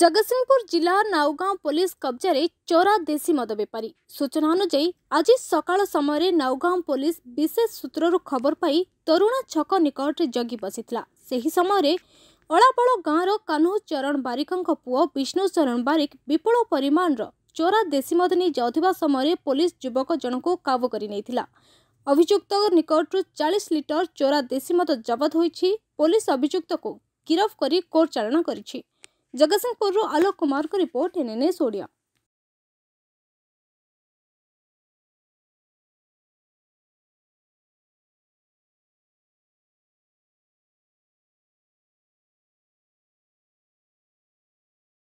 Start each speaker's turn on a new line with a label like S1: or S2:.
S1: ଜଗତସିଂହପୁର ଜିଲ୍ଲା ନାଉଗାଁ ପୋଲିସ କବ୍ଜାରେ ଚୋରା ଦେଶୀ ମଦ ବେପାରୀ ସୂଚନା ଅନୁଯାୟୀ ଆଜି ସକାଳ ସମୟରେ ନାଉଗାଁ ପୋଲିସ ବିଶେଷ ସୂତ୍ରରୁ ଖବର ପାଇ ତରୁଣା ଛକ ନିକଟରେ ଜଗି ବସିଥିଲା ସେହି ସମୟରେ ଅଳାପଳ ଗାଁର କାହ୍ନୁ ଚରଣ ବାରିକଙ୍କ ପୁଅ ବିଷ୍ଣୁ ଚରଣ ବାରିକ ବିପୁଳ ପରିମାଣର ଚୋରା ଦେଶୀ ମଦ ନେଇ ଯାଉଥିବା ସମୟରେ ପୋଲିସ ଯୁବକ ଜଣଙ୍କୁ କାବୁ କରି ନେଇଥିଲା ଅଭିଯୁକ୍ତ ନିକଟରୁ ଚାଳିଶ ଲିଟର ଚୋରା ଦେଶୀ ମଦ ଜବତ ହୋଇଛି ପୋଲିସ ଅଭିଯୁକ୍ତକୁ ଗିରଫ କରି କୋର୍ଟ ଚାଳନା କରିଛି जगत सिंह आलोक कुमार को रिपोर्ट एन एन